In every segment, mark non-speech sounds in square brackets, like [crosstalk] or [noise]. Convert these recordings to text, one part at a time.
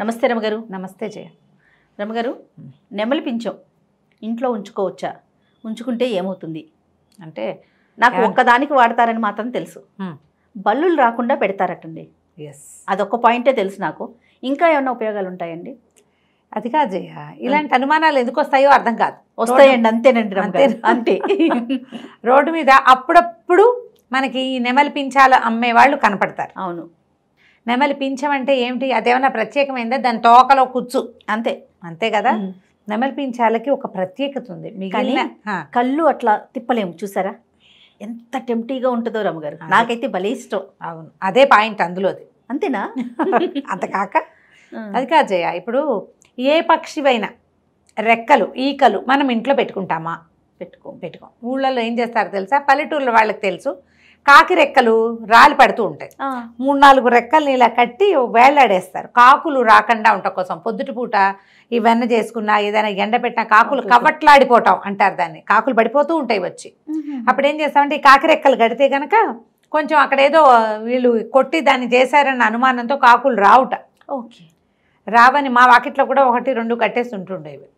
నమస్తే రమగారు నమస్తే జయ రమగారు నెమలి పించం ఇంట్లో ఉంచుకోవచ్చా ఉంచుకుంటే ఏమవుతుంది అంటే నాకు ఒక్కదానికి వాడతారని మాత్రం తెలుసు బల్లులు రాకుండా పెడతారటండి ఎస్ అదొక పాయింటే తెలుసు నాకు ఇంకా ఏమైనా ఉపయోగాలు ఉంటాయండి అది కాదు జయ ఇలాంటి అనుమానాలు ఎందుకు వస్తాయో అర్థం కాదు వస్తాయండి అంతేనండి అంతే అంతే [laughs] రోడ్డు మీద అప్పుడప్పుడు మనకి నెమలి పించాలు అమ్మే వాళ్ళు కనపడతారు అవును నెమలి పించమంటే అంటే ఏమిటి అదేమన్నా ప్రత్యేకమైందా దాని తోకలో కూర్చు అంతే అంతే కదా నెమలి పించాలకి ఒక ప్రత్యేకత ఉంది మిగిలిన కళ్ళు అట్లా తిప్పలేము చూసారా ఎంత టెంప్టీగా ఉంటుందో రమ్మగారు నాకైతే భలే ఇష్టం అవును అదే పాయింట్ అందులో అది అంతేనా [laughs] అంతకాక అది కాదు ఇప్పుడు ఏ పక్షివైనా రెక్కలు ఈకలు మనం ఇంట్లో పెట్టుకుంటామా పెట్టుకో పెట్టుకో ఊళ్ళలో ఏం చేస్తారో తెలుసా పల్లెటూళ్ళ వాళ్ళకి తెలుసు కాకి రెక్కలు రాలి పడుతూ ఉంటాయి మూడు నాలుగు రెక్కల్ని ఇలా కట్టి వేలాడేస్తారు కాకులు రాకుండా ఉండటం కోసం పూట ఇవన్నీ చేసుకున్నా ఏదైనా ఎండ పెట్టినా కాకులు కవట్లాడిపోవటం అంటారు దాన్ని కాకులు పడిపోతూ ఉంటాయి వచ్చి అప్పుడు ఏం చేస్తామంటే ఈ కాకి రెక్కలు కడితే గనక కొంచెం అక్కడ ఏదో వీళ్ళు కొట్టి దాన్ని చేశారన్న అనుమానంతో కాకులు రావుట ఓకే రావని మా వాకిట్లో కూడా ఒకటి రెండు కట్టేసి ఉంటుండేవి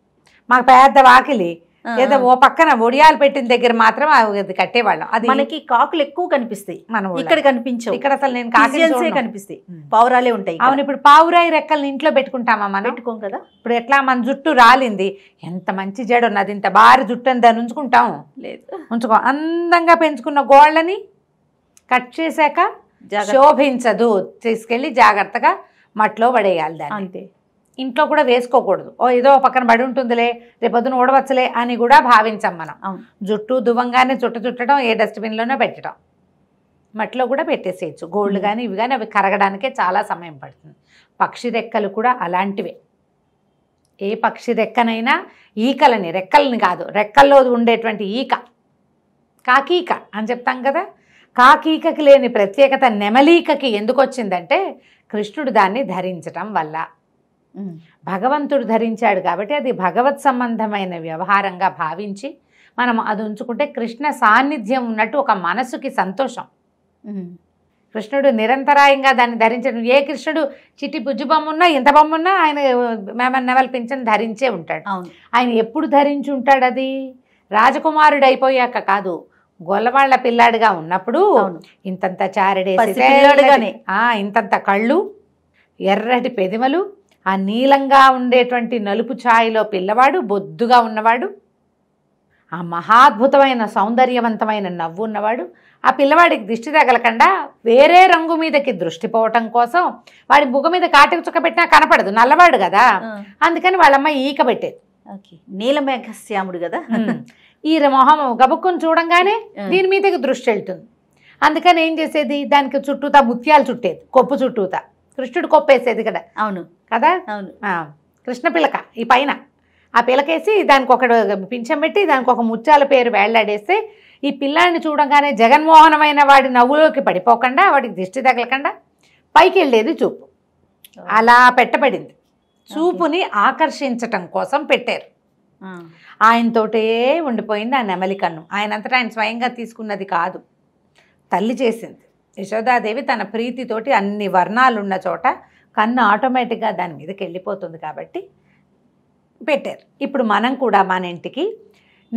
మాకు పెద్ద వాకిలి లేదా ఓ పక్కన ఒడియాలు పెట్టిన దగ్గర మాత్రం అది కట్టేవాళ్ళం అది మనకి కాకులు ఎక్కువ కనిపిస్తాయి మనం ఇక్కడ కనిపించాం ఇక్కడ అసలు నేను కాకులే కనిపిస్తాయి పావురాలే ఉంటాయి అవును ఇప్పుడు పావురాయి రెక్కల్ని ఇంట్లో పెట్టుకుంటామా మనం పెట్టుకోం కదా ఇప్పుడు ఎట్లా మన జుట్టు రాలింది ఎంత మంచి జడ ఉన్నది ఇంత భారీ జుట్టు అని దాన్ని ఉంచుకుంటాం లేదు ఉంచుకో అందంగా పెంచుకున్న గోళ్ళని కట్ చేశాక శోభించదు తీసుకెళ్ళి జాగ్రత్తగా మట్లో పడేయాలి దాన్ని అంతే ఇంట్లో కూడా వేసుకోకూడదు ఓ ఏదో పక్కన బడి ఉంటుందిలే రేపొద్దున ఊడవచ్చలే అని కూడా భావించాం మనం జుట్టు దువ్వంగానే జుట్టు చుట్టడం ఏ డస్ట్బిన్లోనే పెట్టడం మట్టిలో కూడా పెట్టేసేయచ్చు గోల్డ్ కానీ ఇవి కానీ అవి కరగడానికే చాలా సమయం పడుతుంది పక్షి రెక్కలు కూడా అలాంటివే ఏ పక్షి రెక్కనైనా ఈకలని రెక్కలని కాదు రెక్కల్లో ఉండేటువంటి ఈక కాకీక అని చెప్తాం కదా కాకీకకి లేని ప్రత్యేకత నెమలీకకి ఎందుకు వచ్చిందంటే కృష్ణుడు దాన్ని ధరించటం వల్ల భగవంతుడు ధరించాడు కాబట్టి అది భగవత్ సంబంధమైన వ్యవహారంగా భావించి మనం అది ఉంచుకుంటే కృష్ణ సాన్నిధ్యం ఉన్నట్టు ఒక మనసుకి సంతోషం కృష్ణుడు నిరంతరాయంగా దాన్ని ధరించడం ఏ కృష్ణుడు చిట్టి పుజ్జు బొమ్మన్నా ఇంత బొమ్మున్నా ఆయన మేమన్న వల్పించని ధరించే ఉంటాడు ఆయన ఎప్పుడు ధరించి ఉంటాడు అది రాజకుమారుడు అయిపోయాక కాదు గొల్లవాళ్ల పిల్లాడిగా ఉన్నప్పుడు ఇంతంత చారడే ఇంతంత కళ్ళు ఎర్రటి పెదిమలు ఆ నీలంగా ఉండేటువంటి నలుపు ఛాయలో పిల్లవాడు బొద్దుగా ఉన్నవాడు ఆ మహాద్భుతమైన సౌందర్యవంతమైన నవ్వు ఉన్నవాడు ఆ పిల్లవాడికి దిష్టి తగలకుండా వేరే రంగు మీదకి దృష్టి పోవటం కోసం వాడి బుగ్గ మీద కాటికి పెట్టినా కనపడదు నల్లవాడు కదా అందుకని వాళ్ళమ్మ ఈక పెట్టేది నీలమేఘశ్యాముడు కదా ఈ మొహం గబుక్కుని చూడంగానే దీని మీదకి దృష్టి వెళ్తుంది అందుకని ఏం చేసేది దానికి చుట్టూతా ముత్యాలు చుట్టేది కొప్పు చుట్టూతా కృష్ణుడు కొప్పేసేది కదా అవును కదా అవును కృష్ణ పిలక ఈ పైన ఆ పిలకేసి దానికి ఒకడు పింఛం పెట్టి దానికి ఒక ముత్యాల పేరు వేళ్లాడేస్తే ఈ పిల్లాడిని చూడంగానే జగన్మోహనమైన వాడి నవ్వులోకి పడిపోకుండా వాడికి దిష్టి తగలకుండా పైకి వెళ్ళేది చూపు అలా పెట్టబడింది చూపుని ఆకర్షించటం కోసం పెట్టారు ఆయనతోటే ఉండిపోయింది ఆ నెమలి కన్ను ఆయనంతటా ఆయన స్వయంగా తీసుకున్నది కాదు తల్లి చేసింది యశోదాదేవి తన ప్రీతితోటి అన్ని వర్ణాలున్న చోట కన్ను ఆటోమేటిక్గా దాని మీదకి వెళ్ళిపోతుంది కాబట్టి పెట్టారు ఇప్పుడు మనం కూడా మన ఇంటికి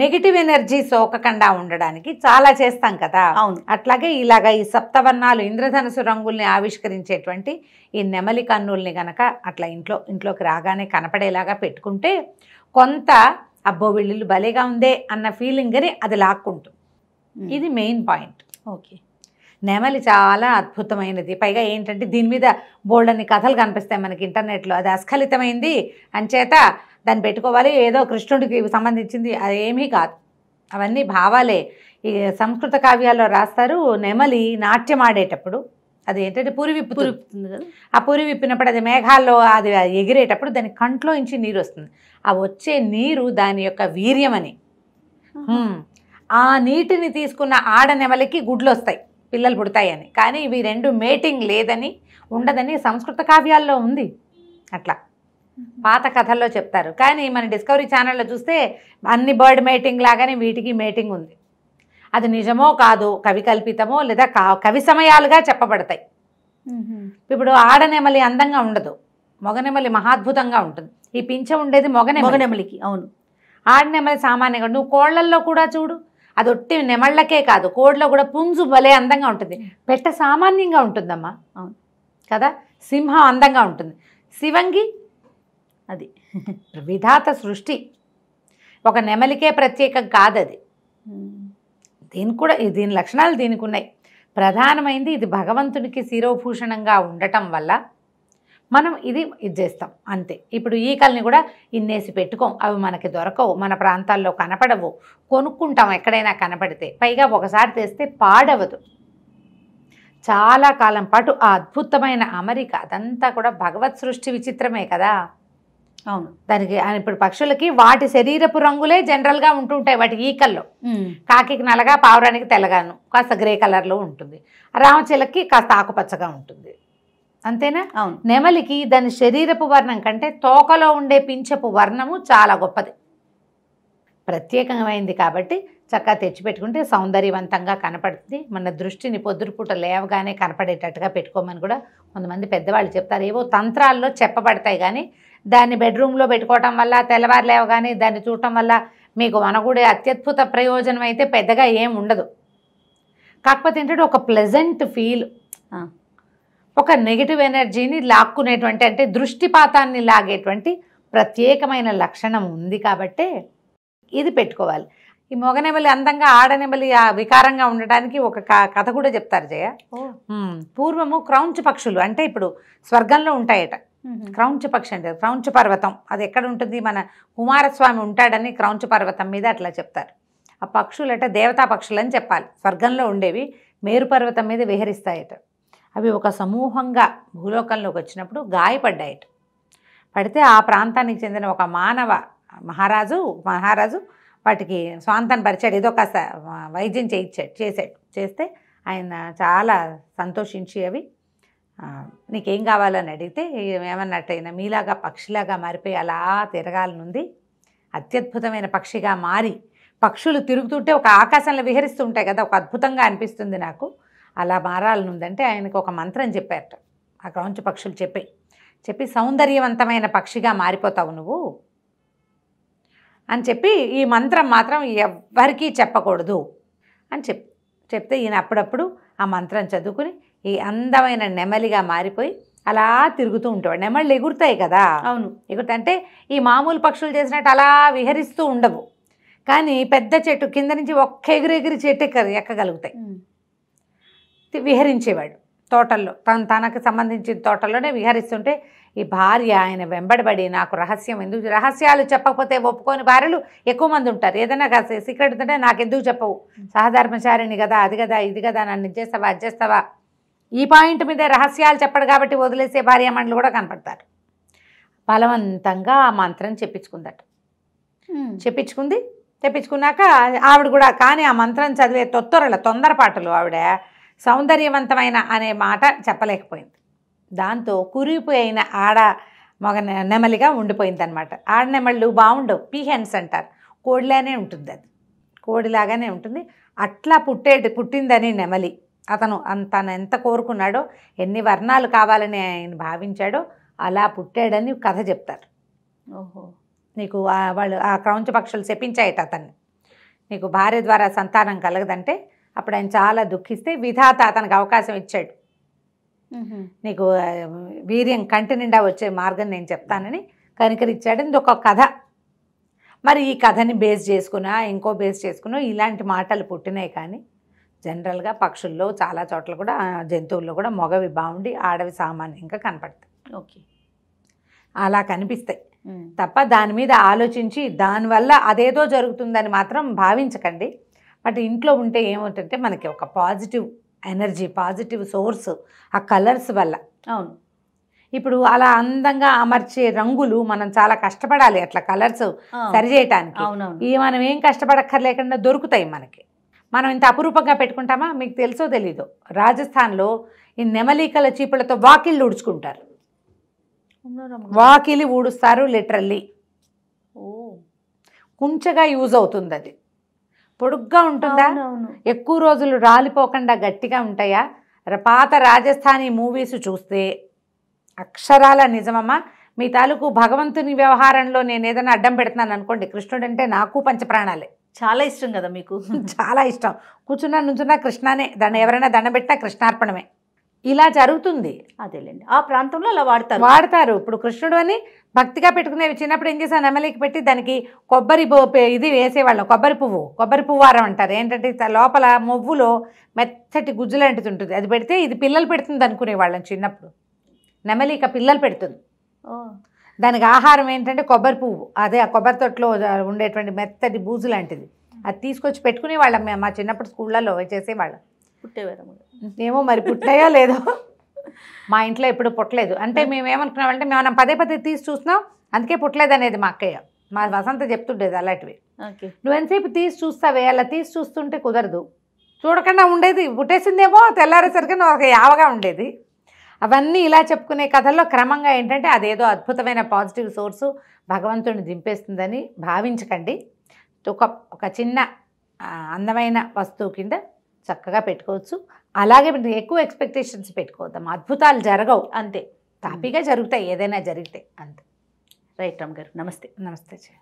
నెగిటివ్ ఎనర్జీ సోకకుండా ఉండడానికి చాలా చేస్తాం కదా అవును అట్లాగే ఇలాగ ఈ సప్తవర్ణాలు ఇంద్రధనుసు రంగుల్ని ఆవిష్కరించేటువంటి ఈ నెమలి కన్నుల్ని గనక అట్లా ఇంట్లో ఇంట్లోకి రాగానే కనపడేలాగా పెట్టుకుంటే కొంత అబ్బో వెళ్ళిళ్ళు భలేగా ఉందే అన్న ఫీలింగ్ని అది లాక్కుంటుంది ఇది మెయిన్ పాయింట్ ఓకే నెమలి చాలా అద్భుతమైనది పైగా ఏంటంటే దీని మీద బోల్డ్ అన్ని కథలు కనిపిస్తాయి మనకి ఇంటర్నెట్లో అది అస్ఖలితమైంది అంచేత దాన్ని పెట్టుకోవాలి ఏదో కృష్ణుడికి సంబంధించింది అది ఏమీ కాదు అవన్నీ భావాలే ఈ సంస్కృత కావ్యాల్లో రాస్తారు నెమలి నాట్యం ఆడేటప్పుడు అది ఏంటంటే పూరి విప్పు విప్పుతుంది కదా ఆ పూరి విప్పినప్పుడు అది మేఘాల్లో అది ఎగిరేటప్పుడు దాని కంట్లో నుంచి నీరు వస్తుంది ఆ వచ్చే నీరు దాని యొక్క వీర్యం అని ఆ నీటిని తీసుకున్న ఆడ నెమలికి గుడ్లు వస్తాయి పిల్లలు పుడతాయని కానీ ఇవి రెండు మేటింగ్ లేదని ఉండదని సంస్కృత కావ్యాల్లో ఉంది అట్లా పాత కథల్లో చెప్తారు కానీ మన డిస్కవరీ ఛానల్లో చూస్తే అన్ని బర్డ్ మేటింగ్ లాగానే వీటికి మేటింగ్ ఉంది అది నిజమో కాదో కవి కల్పితమో లేదా కవి సమయాలుగా చెప్పబడతాయి ఇప్పుడు ఆడనెమలి అందంగా ఉండదు మొగనెమలి మహాద్భుతంగా ఉంటుంది ఈ పింఛ ఉండేది మొగనె మొగనెమలికి అవును ఆడనెమలి సామాన్యంగా నువ్వు కోళ్లల్లో కూడా చూడు అది ఒట్టి నెమళ్ళకే కాదు కోడిలో కూడా పుంజు భలే అందంగా ఉంటుంది పెట్ట సామాన్యంగా ఉంటుందమ్మా అవును కదా సింహం అందంగా ఉంటుంది శివంగి అది విధాత సృష్టి ఒక నెమలికే ప్రత్యేకం కాదది దీనికి కూడా దీని లక్షణాలు దీనికి ఉన్నాయి ప్రధానమైంది ఇది భగవంతునికి శిరోభూషణంగా ఉండటం వల్ల మనం ఇది ఇది చేస్తాం అంతే ఇప్పుడు ఈకల్ని కూడా ఇన్నేసి పెట్టుకోం అవి మనకి దొరకవు మన ప్రాంతాల్లో కనపడవు కొనుక్కుంటాం ఎక్కడైనా కనపడితే పైగా ఒకసారి తెస్తే పాడవదు చాలా కాలం పాటు ఆ అద్భుతమైన అమరిక అదంతా కూడా భగవత్ సృష్టి విచిత్రమే కదా అవును దానికి ఇప్పుడు పక్షులకి వాటి శరీరపు రంగులే జనరల్గా ఉంటుంటాయి వాటి ఈకల్లో కాకికి నల్లగా పావురానికి తెల్లగాను కాస్త గ్రే కలర్లో ఉంటుంది రామచిలకి కాస్త ఆకుపచ్చగా ఉంటుంది అంతేనా అవును నెమలికి దాని శరీరపు వర్ణం కంటే తోకలో ఉండే పించపు వర్ణము చాలా గొప్పది ప్రత్యేకమైంది కాబట్టి చక్కగా తెచ్చిపెట్టుకుంటే సౌందర్యవంతంగా కనపడుతుంది మన దృష్టిని పొద్దురుపూట లేవగానే కనపడేటట్టుగా పెట్టుకోమని కూడా కొంతమంది పెద్దవాళ్ళు చెప్తారు ఏవో తంత్రాల్లో చెప్పబడతాయి కానీ దాన్ని బెడ్రూమ్లో పెట్టుకోవటం వల్ల తెల్లవారు లేవగానే దాన్ని చూడటం వల్ల మీకు మనకూడే అత్యద్భుత ప్రయోజనం అయితే పెద్దగా ఏం ఉండదు కాకపోతే ఏంటంటే ఒక ప్లెజెంట్ ఫీల్ ఒక నెగిటివ్ ఎనర్జీని లాక్కునేటువంటి అంటే దృష్టిపాతాన్ని లాగేటువంటి ప్రత్యేకమైన లక్షణం ఉంది కాబట్టే ఇది పెట్టుకోవాలి ఈ మొగనెమలి అందంగా ఆడనెమలి వికారంగా ఉండటానికి ఒక కథ కూడా చెప్తారు జయ పూర్వము క్రౌంచ పక్షులు అంటే ఇప్పుడు స్వర్గంలో ఉంటాయట క్రౌంచ పక్షి అంటే క్రౌంచ పర్వతం అది ఎక్కడ ఉంటుంది మన కుమారస్వామి ఉంటాడని క్రౌంచ పర్వతం మీద అట్లా చెప్తారు ఆ పక్షులు అంటే దేవతా పక్షులు అని చెప్పాలి స్వర్గంలో ఉండేవి మేరు పర్వతం మీద విహరిస్తాయట అవి ఒక సమూహంగా భూలోకంలోకి వచ్చినప్పుడు గాయపడ్డాయట పడితే ఆ ప్రాంతానికి చెందిన ఒక మానవ మహారాజు మహారాజు వాటికి స్వాంతం పరిచాడు ఏదో కాస్త వైద్యం చేయించాడు చేశాడు చేస్తే ఆయన చాలా సంతోషించి అవి నీకేం కావాలని అడిగితే ఏమన్నట్టయినా మీలాగా పక్షిలాగా మారిపోయి అలా తిరగాలనుంది అత్యద్భుతమైన పక్షిగా మారి పక్షులు తిరుగుతుంటే ఒక ఆకాశంలో విహరిస్తూ ఉంటాయి కదా ఒక అద్భుతంగా అనిపిస్తుంది నాకు అలా మారాలని ఉందంటే ఆయనకు ఒక మంత్రం చెప్పారట ఆ క్రౌంచ పక్షులు చెప్పి చెప్పి సౌందర్యవంతమైన పక్షిగా మారిపోతావు నువ్వు అని చెప్పి ఈ మంత్రం మాత్రం ఎవ్వరికీ చెప్పకూడదు అని చెప్ చెప్తే ఈయన అప్పుడప్పుడు ఆ మంత్రం చదువుకుని ఈ అందమైన నెమలిగా మారిపోయి అలా తిరుగుతూ ఉంటాడు నెమళ్ళు ఎగురుతాయి కదా అవును ఎగురుతాయి అంటే ఈ మామూలు పక్షులు చేసినట్టు అలా విహరిస్తూ ఉండవు కానీ పెద్ద చెట్టు కింద నుంచి ఒక్క ఎగురెగిరి చెట్టు ఎక్కగలుగుతాయి విహరించేవాడు తోటల్లో తను తనకు సంబంధించిన తోటల్లోనే విహరిస్తుంటే ఈ భార్య ఆయన వెంబడబడి నాకు రహస్యం ఎందుకు రహస్యాలు చెప్పకపోతే ఒప్పుకొని భార్యలు ఎక్కువ మంది ఉంటారు ఏదైనా కాస్త సీక్రెట్ ఉంటే నాకు ఎందుకు చెప్పవు సహధర్మచారిణి కదా అది కదా ఇది కదా నన్ను చేస్తావా అది చేస్తావా ఈ పాయింట్ మీద రహస్యాలు చెప్పడు కాబట్టి వదిలేసే భార్య మండలు కూడా కనపడతారు బలవంతంగా ఆ మంత్రం చెప్పించుకుందట చెప్పించుకుంది తెప్పించుకున్నాక ఆవిడ కూడా కానీ ఆ మంత్రం చదివే తొత్తొరల తొందరపాటలు ఆవిడ సౌందర్యవంతమైన అనే మాట చెప్పలేకపోయింది దాంతో కురిపోయిన ఆడ మగ నెమలిగా ఉండిపోయిందనమాట ఆడ నెమళ్ళు బాగుండవు పీహెన్స్ అంటారు కోడిలానే ఉంటుంది అది కోడిలాగానే ఉంటుంది అట్లా పుట్టే పుట్టిందని నెమలి అతను తను ఎంత కోరుకున్నాడో ఎన్ని వర్ణాలు కావాలని ఆయన భావించాడో అలా పుట్టాడని కథ చెప్తారు ఓహో నీకు వాళ్ళు ఆ క్రౌంచ పక్షులు చెప్పించాయట అతన్ని నీకు భార్య ద్వారా సంతానం కలగదంటే అప్పుడు ఆయన చాలా దుఃఖిస్తే విధాత అతనికి అవకాశం ఇచ్చాడు నీకు వీర్యం కంటి నిండా వచ్చే మార్గం నేను చెప్తానని కనికరిచ్చాడు ఇది ఒక కథ మరి ఈ కథని బేస్ చేసుకున్నా ఇంకో బేస్ చేసుకున్నా ఇలాంటి మాటలు పుట్టినాయి కానీ జనరల్గా పక్షుల్లో చాలా చోట్ల కూడా జంతువుల్లో కూడా మగవి బాగుండి ఆడవి సామాన్యంగా కనపడతాయి ఓకే అలా కనిపిస్తాయి తప్ప దాని మీద ఆలోచించి దానివల్ల అదేదో జరుగుతుందని మాత్రం భావించకండి బట్ ఇంట్లో ఉంటే ఏమవుతుంటే మనకి ఒక పాజిటివ్ ఎనర్జీ పాజిటివ్ సోర్స్ ఆ కలర్స్ వల్ల అవును ఇప్పుడు అలా అందంగా అమర్చే రంగులు మనం చాలా కష్టపడాలి అట్లా కలర్స్ సరిచేయటానికి ఇవి మనం ఏం కష్టపడక్కర్లేకుండా దొరుకుతాయి మనకి మనం ఇంత అపురూపంగా పెట్టుకుంటామా మీకు తెలుసో తెలీదో రాజస్థాన్లో ఈ నెమలికల చీపులతో వాకిళ్ళు ఊడ్చుకుంటారు వాకిలి ఊడుస్తారు లిటరల్లీ కుంచగా యూజ్ అవుతుంది అది పొడుగ్గా ఉంటుందా ఎక్కువ రోజులు రాలిపోకుండా గట్టిగా ఉంటాయా పాత రాజస్థానీ మూవీస్ చూస్తే అక్షరాల నిజమమ్మా మీ తాలూకు భగవంతుని వ్యవహారంలో నేను ఏదైనా అడ్డం పెడుతున్నాను అనుకోండి కృష్ణుడు అంటే నాకు పంచప్రాణాలే చాలా ఇష్టం కదా మీకు [laughs] చాలా ఇష్టం కూర్చున్నా నుంచున్నా కృష్ణానే దాన్ని ఎవరైనా దండ పెట్టినా కృష్ణార్పణమే ఇలా జరుగుతుంది అదేలేండి ఆ ప్రాంతంలో అలా వాడతారు వాడతారు ఇప్పుడు కృష్ణుడు అని భక్తిగా పెట్టుకునేవి చిన్నప్పుడు ఏం చేశాను ఎమ్మెల్యేకి పెట్టి దానికి కొబ్బరి ఇది వేసేవాళ్ళం కొబ్బరి పువ్వు కొబ్బరి పువ్వారం అంటారు ఏంటంటే లోపల మొవ్వులో మెత్తటి గుజ్జు లాంటిది ఉంటుంది అది పెడితే ఇది పిల్లలు పెడుతుంది అనుకునేవాళ్ళం చిన్నప్పుడు నెమలిక పిల్లలు పెడుతుంది దానికి ఆహారం ఏంటంటే కొబ్బరి పువ్వు అదే ఆ కొబ్బరి తొట్లో ఉండేటువంటి మెత్తటి బూజు లాంటిది అది తీసుకొచ్చి పెట్టుకునేవాళ్ళం మేము మా చిన్నప్పుడు స్కూళ్ళలో చేసేవాళ్ళం ఏమో మరి పుట్టాయో లేదో మా ఇంట్లో ఎప్పుడు పుట్టలేదు అంటే మేము అంటే మేము పదే పదే తీసి చూస్తున్నాం అందుకే పుట్టలేదు అనేది మా అక్కయ్య మా వసంత చెప్తుండేది అలాంటివి నువ్వెంతసేపు తీసి చూస్తావే అలా తీసి చూస్తుంటే కుదరదు చూడకుండా ఉండేది పుట్టేసిందేమో తెల్లారేసరికి ఒక యావగా ఉండేది అవన్నీ ఇలా చెప్పుకునే కథల్లో క్రమంగా ఏంటంటే అదేదో అద్భుతమైన పాజిటివ్ సోర్సు భగవంతుడిని దింపేస్తుందని భావించకండి ఒక ఒక చిన్న అందమైన వస్తువు కింద చక్కగా పెట్టుకోవచ్చు అలాగే ఎక్కువ ఎక్స్పెక్టేషన్స్ పెట్టుకోవద్దాం అద్భుతాలు జరగవు అంతే తాపీగా జరుగుతాయి ఏదైనా జరిగితే అంతే రైట్ రామ్ గారు నమస్తే నమస్తే